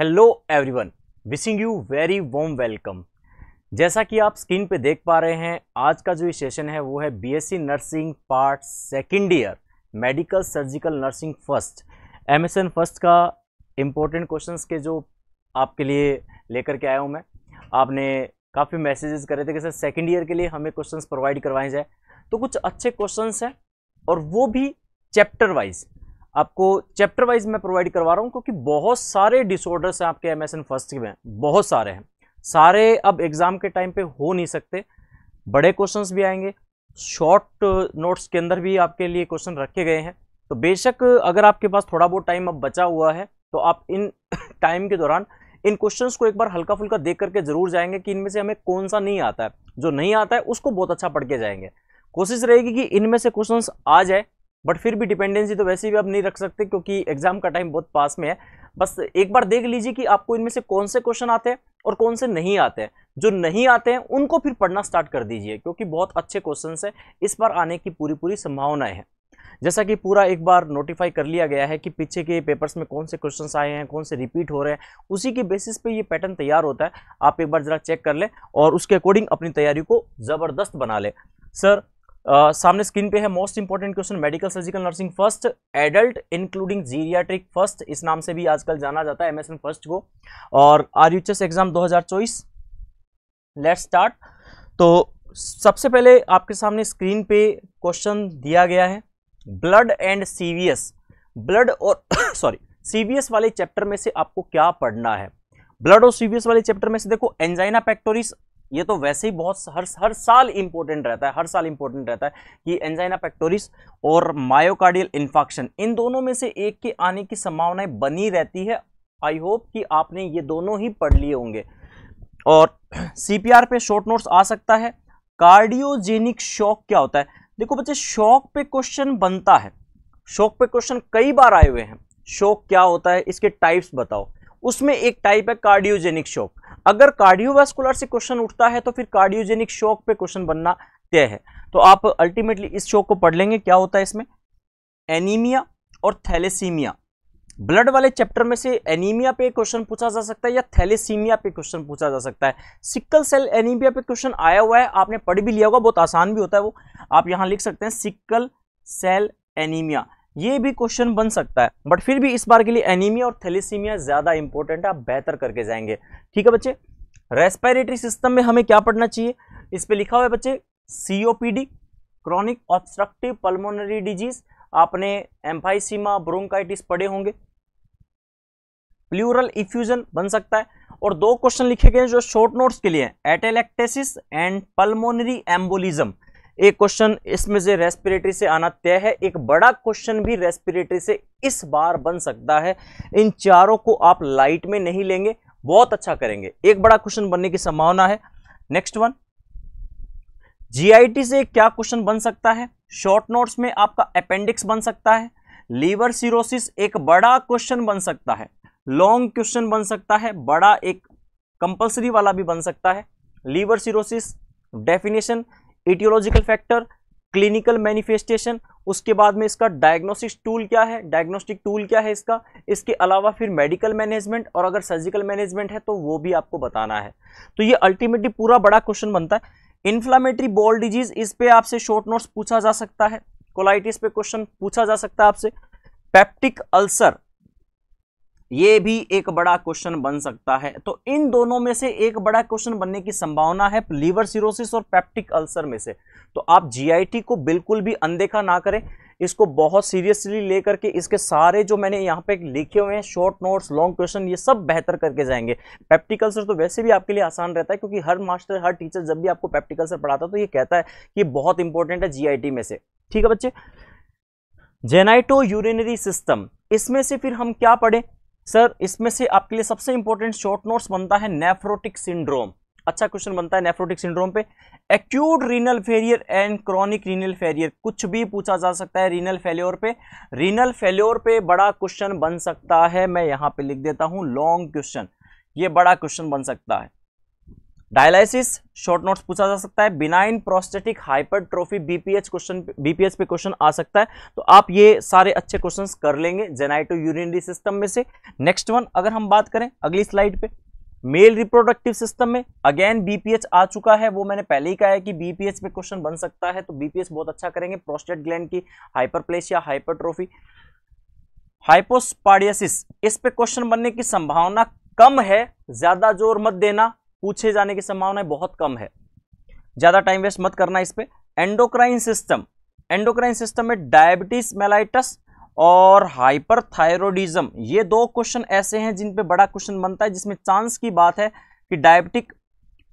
hello everyone wishing you very warm welcome जैसा कि आप स्क्रीन पे देख पा रहे हैं आज का जो ये सेशन है वो है BSc nursing part second year medical surgical nursing first MSN first का इम्पोर्टेंट क्वेश्चंस के जो आपके लिए लेकर के आया हूँ मैं आपने काफ़ी मैसेजेस करे थे कि सर सेकेंड ईयर के लिए हमें क्वेश्चन प्रोवाइड करवाए जाए तो कुछ अच्छे क्वेश्चन हैं और वो भी चैप्टर वाइज आपको चैप्टर वाइज मैं प्रोवाइड करवा रहा हूँ क्योंकि बहुत सारे डिसऑर्डर्स हैं आपके एम एस एन फर्स्ट में बहुत सारे हैं सारे अब एग्ज़ाम के टाइम पे हो नहीं सकते बड़े क्वेश्चंस भी आएंगे शॉर्ट नोट्स के अंदर भी आपके लिए क्वेश्चन रखे गए हैं तो बेशक अगर आपके पास थोड़ा बहुत टाइम अब बचा हुआ है तो आप इन टाइम के दौरान इन क्वेश्चंस को एक बार हल्का फुल्का देख करके ज़रूर जाएंगे कि इनमें से हमें कौन सा नहीं आता है जो नहीं आता है उसको बहुत अच्छा पढ़ के जाएंगे कोशिश रहेगी कि इनमें से क्वेश्चंस आ जाए बट फिर भी डिपेंडेंसी तो वैसे भी आप नहीं रख सकते क्योंकि एग्जाम का टाइम बहुत पास में है बस एक बार देख लीजिए कि आपको इनमें से कौन से क्वेश्चन आते हैं और कौन से नहीं आते हैं जो नहीं आते हैं उनको फिर पढ़ना स्टार्ट कर दीजिए क्योंकि बहुत अच्छे क्वेश्चन है इस बार आने की पूरी पूरी संभावनाएं हैं जैसा कि पूरा एक बार नोटिफाई कर लिया गया है कि पीछे के पेपर्स में कौन से क्वेश्चंस आए हैं कौन से रिपीट हो रहे हैं उसी के बेसिस पे ये पैटर्न तैयार होता है आप एक बार ज़रा चेक कर लें और उसके अकॉर्डिंग अपनी तैयारी को ज़बरदस्त बना लें सर सामने स्क्रीन पे है most important question medical surgical nursing first adult including geriatric first इस नाम से भी आजकल जाना जाता है एमएसएन फर्स्ट को और आर एग्जाम 2024 लेट्स स्टार्ट तो सबसे पहले आपके सामने स्क्रीन पे क्वेश्चन दिया गया है ब्लड एंड सीवीएस ब्लड और सॉरी सीवीएस वाले चैप्टर में से आपको क्या पढ़ना है ब्लड और सीवीएस वाले चैप्टर में से देखो एंजाइना पैक्टोरिस ये तो वैसे ही बहुत हर हर साल इंपॉर्टेंट रहता है हर साल इंपॉर्टेंट रहता है कि एंजाइना पैक्टोरिस और मायोकार्डियल इन्फॉक्शन इन दोनों में से एक के आने की संभावनाएं बनी रहती है आई होप कि आपने ये दोनों ही पढ़ लिए होंगे और सीपीआर पे शॉर्ट नोट्स आ सकता है कार्डियोजेनिक शॉक क्या होता है देखो बच्चे शॉक पे क्वेश्चन बनता है शॉक पे क्वेश्चन कई बार आए हुए हैं शॉक क्या होता है इसके टाइप्स बताओ उसमें एक टाइप है कार्डियोजेनिक शॉक अगर कार्डियोवास्कुलर से क्वेश्चन उठता है तो फिर कार्डियोजेनिक शॉक पे क्वेश्चन बनना तय है तो आप अल्टीमेटली इस शॉक को पढ़ लेंगे क्या होता है इसमें एनीमिया और थैलेसीमिया ब्लड वाले चैप्टर में से एनीमिया पे क्वेश्चन पूछा जा सकता है या थैलेसीमिया पे क्वेश्चन पूछा जा सकता है सिक्कल सेल एनीमिया पे क्वेश्चन आया हुआ है आपने पढ़ भी लिया होगा बहुत आसान भी होता है वो आप यहाँ लिख सकते हैं सिक्कल सेल एनीमिया ये भी क्वेश्चन बन सकता है बट फिर भी इस बार के लिए एनीमिया और थैलीसीमिया ज़्यादा इंपॉर्टेंट है आप बेहतर करके जाएंगे ठीक है बच्चे रेस्पिरेटरी सिस्टम में हमें क्या पढ़ना चाहिए इस पर लिखा हुआ है बच्चे COPD chronic obstructive pulmonary disease आपने एम्फाइसीमा ब्रोंकाइटिस पढ़े होंगे प्लूरल इफ्यूजन बन सकता है और दो क्वेश्चन लिखे गए हैं जो शॉर्ट नोट्स के लिए एटेलेक्टेसिस एंड पल्मोनरी एम्बोलिज्म एक क्वेश्चन इसमें से रेस्पिरेटरी से आना तय है एक बड़ा क्वेश्चन भी रेस्पिरेटरी से इस बार बन सकता है इन चारों को आप लाइट में नहीं लेंगे बहुत अच्छा करेंगे एक बड़ा क्वेश्चन बनने की संभावना है नेक्स्ट वन जीआईटी से क्या क्वेश्चन बन सकता है शॉर्ट नोट्स में आपका अपेंडिक्स बन सकता है लीवर सीरोसिस एक बड़ा क्वेश्चन बन सकता है लॉन्ग क्वेश्चन बन सकता है बड़ा एक कंपल्सरी वाला भी बन सकता है liver cirrhosis definition aetiological factor clinical manifestation उसके बाद में इसका डायग्नोस्टिक टूल क्या है डायग्नोस्टिक टूल क्या है इसका इसके अलावा फिर मेडिकल मैनेजमेंट और अगर सर्जिकल मैनेजमेंट है तो वो भी आपको बताना है तो ये अल्टीमेटली पूरा बड़ा क्वेश्चन बनता है इन्फ्लामेटरी बॉल डिजीज इस पे आपसे शॉर्ट नोट्स पूछा जा सकता है कोलाइटिस पे क्वेश्चन पूछा जा सकता है आपसे पैप्टिक अल्सर ये भी एक बड़ा क्वेश्चन बन सकता है तो इन दोनों में से एक बड़ा क्वेश्चन बनने की संभावना है लीवर सिरोसिस और पेप्टिक अल्सर में से तो आप जीआईटी को बिल्कुल भी अनदेखा ना करें इसको बहुत सीरियसली लेकर के इसके सारे जो मैंने यहाँ पे लिखे हुए हैं शॉर्ट नोट्स लॉन्ग क्वेश्चन ये सब बेहतर करके जाएंगे पैप्टिकल सर तो वैसे भी आपके लिए आसान रहता है क्योंकि हर मास्टर हर टीचर जब भी आपको पैप्टिकल सर पढ़ाता है तो ये कहता है कि बहुत इंपॉर्टेंट है जीआईटी में से ठीक है बच्चे जेनाइटो यूरिनरी सिस्टम इसमें से फिर हम क्या पढ़ें सर इसमें से आपके लिए सबसे इंपॉर्टेंट शॉर्ट नोट्स बनता है नेफ्रोटिक सिंड्रोम अच्छा क्वेश्चन बनता है नेफ्रोटिक सिंड्रोम पे acute renal failure and chronic renal failure कुछ भी पूछा जा सकता है रीनल फेल्योर पे रीनल फेल्योर पे बड़ा क्वेश्चन बन सकता है मैं यहाँ पे लिख देता हूँ लॉन्ग क्वेश्चन ये बड़ा क्वेश्चन बन सकता है डायलिसिस शॉर्ट नोट्स पूछा जा सकता है benign prostatic hypertrophy BPH question BPH पे क्वेश्चन आ सकता है तो आप ये सारे अच्छे क्वेश्चंस कर लेंगे जेनाइटो यूरिनरी सिस्टम में से नेक्स्ट वन अगर हम बात करें अगली स्लाइड पे मेल रिप्रोडक्टिव सिस्टम में अगेन बीपीएच आ चुका है वो मैंने पहले ही कहा है कि बीपीएच में क्वेश्चन बन सकता है तो बीपीएच बहुत अच्छा करेंगे प्रोस्टेट ग्लैंड की हाइपरप्लेसिया हाइपरट्रोफी हाइपोस्पाडियसिस इस पे क्वेश्चन बनने की संभावना कम है ज्यादा जोर मत देना पूछे जाने की संभावना बहुत कम है ज़्यादा टाइम वेस्ट मत करना इस पर एंडोक्राइन सिस्टम एंडोक्राइन सिस्टम में डायबिटीज मेलाइटस और हाइपरथायरोडिज्म ये दो क्वेश्चन ऐसे हैं जिन पे बड़ा क्वेश्चन बनता है जिसमें चांस की बात है कि डायबिटिक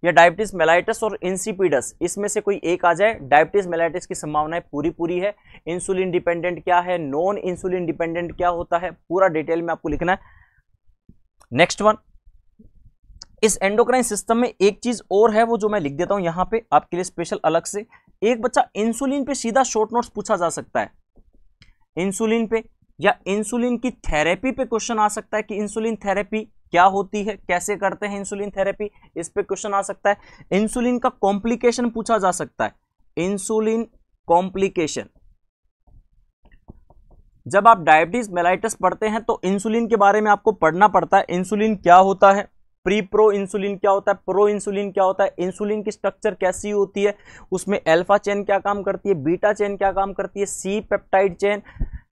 या डायबिटीज मेलाइटस और इंसिपीडस इसमें से कोई एक आ जाए डायबिटीज मेलाइटस की संभावनाएं पूरी पूरी है इंसुलिन डिपेंडेंट क्या है नॉन इंसुलिन डिपेंडेंट क्या होता है पूरा डिटेल में आपको लिखना है नेक्स्ट वन इस एंडोक्राइन सिस्टम में एक चीज और है वो जो मैं लिख देता हूं यहां पे आपके लिए स्पेशल अलग से एक बच्चा इंसुलिन पे सीधा शॉर्ट नोट्स पूछा जा सकता है इंसुलिन पे या इंसुलिन की थेरेपी पे क्वेश्चन आ सकता है कि इंसुलिन थेरेपी क्या होती है कैसे करते हैं इंसुलिन थेरेपी इस पर क्वेश्चन आ सकता है इंसुलिन का कॉम्प्लीकेशन पूछा जा सकता है इंसुलिन कॉम्प्लीकेशन जब आप डायबिटीज मेलाइटस पढ़ते हैं तो इंसुलिन के बारे में आपको पढ़ना पड़ता है इंसुलिन क्या होता है प्री प्रो इंसुलिन क्या होता है प्रो इंसुलिन क्या होता है इंसुलिन की स्ट्रक्चर कैसी होती है उसमें अल्फा चेन क्या काम करती है बीटा चेन क्या काम करती है सी पेप्टाइड चेन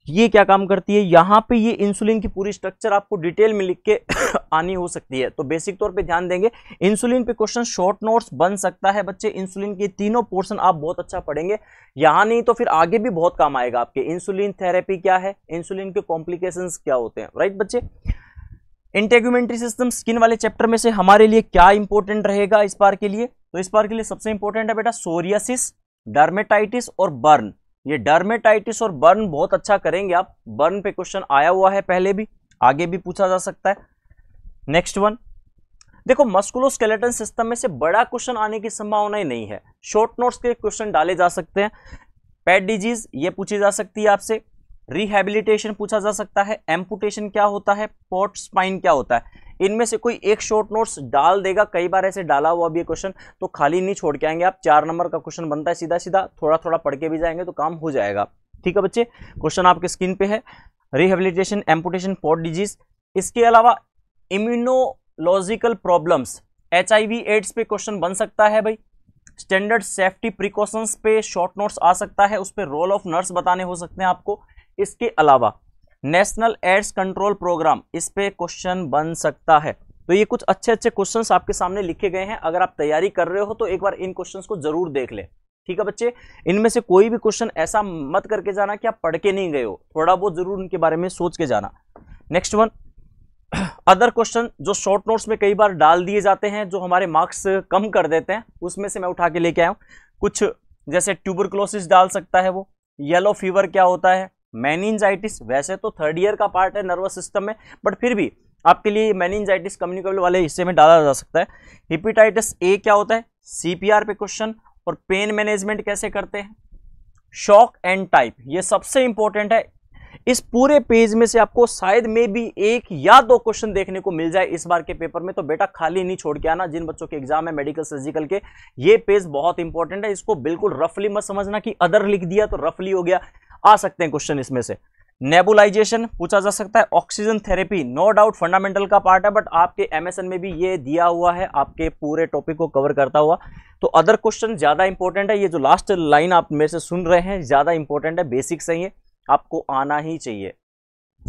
ये क्या काम करती है यहाँ पे ये इंसुलिन की पूरी स्ट्रक्चर आपको डिटेल में लिख के आनी हो सकती है तो बेसिक तौर पे ध्यान देंगे इंसुलिन पे क्वेश्चन शॉर्ट नोट्स बन सकता है बच्चे इंसुलिन के तीनों पोर्शन आप बहुत अच्छा पढ़ेंगे यहाँ नहीं तो फिर आगे भी बहुत काम आएगा आपके इंसुलिन थेरेपी क्या है इंसुलिन के कॉम्प्लिकेशन क्या होते हैं राइट बच्चे इंटेग्यूमेंट्री सिस्टम स्किन वाले चैप्टर में से हमारे लिए क्या इंपॉर्टेंट रहेगा इस बार के लिए तो इस बार के लिए सबसे इंपॉर्टेंट है बेटा सोरियासिस डर्मेटाइटिस और बर्न ये डर्मेटाइटिस और बर्न बहुत अच्छा करेंगे आप बर्न पे क्वेश्चन आया हुआ है पहले भी आगे भी पूछा जा सकता है नेक्स्ट वन देखो मस्कुलोस्केलेटन सिस्टम में से बड़ा क्वेश्चन आने की संभावना ही नहीं है शॉर्ट नोट्स के क्वेश्चन डाले जा सकते हैं पेट डिजीज ये पूछी जा सकती है आपसे रिहेबिलिटेशन पूछा जा सकता है एम्पुटेशन क्या होता है पॉट स्पाइन क्या होता है इनमें से कोई एक शॉर्ट नोट्स डाल देगा कई बार ऐसे डाला हुआ भी क्वेश्चन तो खाली नहीं छोड़ के आएंगे आप चार नंबर का क्वेश्चन बनता है सीधा सीधा थोड़ा थोड़ा पढ़ के भी जाएंगे तो काम हो जाएगा ठीक है बच्चे क्वेश्चन आपके स्क्रीन पे है रिहेबिलिटेशन एम्पुटेशन पॉट डिजीज इसके अलावा इम्यूनोलॉजिकल प्रॉब्लम्स एच एड्स पे क्वेश्चन बन सकता है भाई स्टैंडर्ड सेफ्टी प्रिकॉशंस पे शॉर्ट नोट्स आ सकता है उस पर रोल ऑफ नर्स बताने हो सकते हैं आपको इसके अलावा नेशनल एड्स कंट्रोल प्रोग्राम इस पर क्वेश्चन बन सकता है तो ये कुछ अच्छे अच्छे क्वेश्चंस आपके सामने लिखे गए हैं अगर आप तैयारी कर रहे हो तो एक बार इन क्वेश्चंस को जरूर देख ले ठीक है बच्चे इनमें से कोई भी क्वेश्चन ऐसा मत करके जाना कि आप पढ़ के नहीं गए हो थोड़ा बहुत जरूर उनके बारे में सोच के जाना नेक्स्ट वन अदर क्वेश्चन जो शॉर्ट नोट्स में कई बार डाल दिए जाते हैं जो हमारे मार्क्स कम कर देते हैं उसमें से मैं उठा के लेके आया हूँ कुछ जैसे ट्यूबरक्लोसिस डाल सकता है वो येलो फीवर क्या होता है मैनिंजाइटिस वैसे तो थर्ड ईयर का पार्ट है नर्वस सिस्टम में बट फिर भी आपके लिए मैनिंजाइटिस कम्युनिकेबल वाले हिस्से में डाला जा सकता है हिपिटाइटिस ए क्या होता है सीपीआर पे क्वेश्चन और पेन मैनेजमेंट कैसे करते हैं शॉक एंड टाइप ये सबसे इंपॉर्टेंट है इस पूरे पेज में से आपको शायद में भी एक या दो क्वेश्चन देखने को मिल जाए इस बार के पेपर में तो बेटा खाली नहीं छोड़ के आना जिन बच्चों के एग्जाम है मेडिकल सर्जिकल के ये पेज बहुत इंपॉर्टेंट है इसको बिल्कुल रफली मत समझना कि अदर लिख दिया तो रफली हो गया आ सकते हैं क्वेश्चन इसमें से नेबुलाइजेशन पूछा जा सकता है oxygen therapy no doubt fundamental का पार्ट है बट आपके एमएसएन में भी ये दिया हुआ है आपके पूरे टॉपिक को कवर करता हुआ तो अदर क्वेश्चन ज़्यादा इंपॉर्टेंट है ये जो लास्ट लाइन आप मेरे से सुन रहे हैं ज़्यादा इंपॉर्टेंट है बेसिक्स है आपको आना ही चाहिए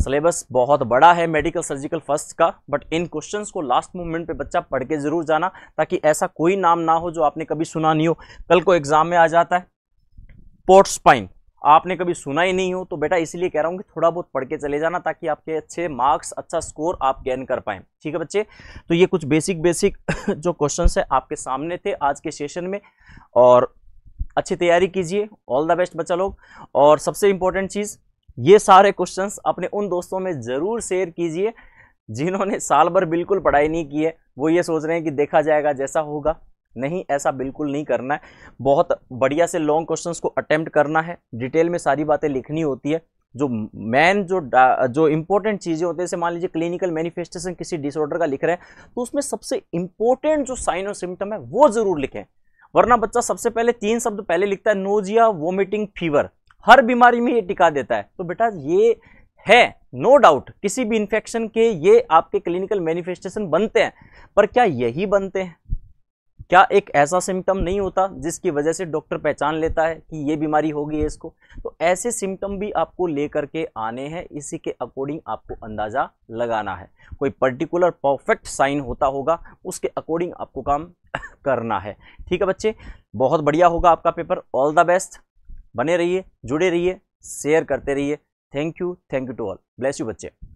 सिलेबस बहुत बड़ा है मेडिकल सर्जिकल फर्स्ट का बट इन क्वेश्चंस को लास्ट मोमेंट पे बच्चा पढ़ के ज़रूर जाना ताकि ऐसा कोई नाम ना हो जो आपने कभी सुना नहीं हो कल को एग्ज़ाम में आ जाता है पोर्ट स्पाइन आपने कभी सुना ही नहीं हो तो बेटा इसलिए कह रहा हूँ कि थोड़ा बहुत पढ़ के चले जाना ताकि आपके अच्छे मार्क्स अच्छा स्कोर आप गेन कर पाएँ ठीक है बच्चे तो ये कुछ बेसिक बेसिक जो क्वेश्चन है आपके सामने थे आज के सेशन में और अच्छी तैयारी कीजिए ऑल द बेस्ट बच्चा लोग और सबसे इम्पोर्टेंट चीज़ ये सारे क्वेश्चन अपने उन दोस्तों में ज़रूर शेयर कीजिए जिन्होंने साल भर बिल्कुल पढ़ाई नहीं की है वो ये सोच रहे हैं कि देखा जाएगा जैसा होगा नहीं ऐसा बिल्कुल नहीं करना है बहुत बढ़िया से लॉन्ग क्वेश्चंस को अटेम्प्ट करना है डिटेल में सारी बातें लिखनी होती है जो मेन जो जो इम्पोर्टेंट चीज़ें होती है जैसे मान लीजिए क्लिनिकल मैनिफेस्टेशन किसी डिसऑर्डर का लिख रहे हैं तो उसमें सबसे इंपॉर्टेंट जो साइन और सिम्टम है वो ज़रूर लिखें वरना बच्चा सबसे पहले तीन शब्द पहले लिखता है नोजिया वोमिटिंग फीवर हर बीमारी में ये टिका देता है तो बेटा ये है नो no डाउट किसी भी इन्फेक्शन के ये आपके क्लिनिकल मैनिफेस्टेशन बनते हैं पर क्या यही बनते हैं क्या एक ऐसा सिम्टम नहीं होता जिसकी वजह से डॉक्टर पहचान लेता है कि ये बीमारी होगी है इसको तो ऐसे सिम्टम भी आपको लेकर के आने हैं इसी के अकॉर्डिंग आपको अंदाज़ा लगाना है कोई पर्टिकुलर परफेक्ट साइन होता होगा उसके अकॉर्डिंग आपको काम करना है ठीक है बच्चे बहुत बढ़िया होगा आपका पेपर ऑल द बेस्ट बने रहिए जुड़े रहिए शेयर करते रहिए thank you thank you to all bless you बच्चे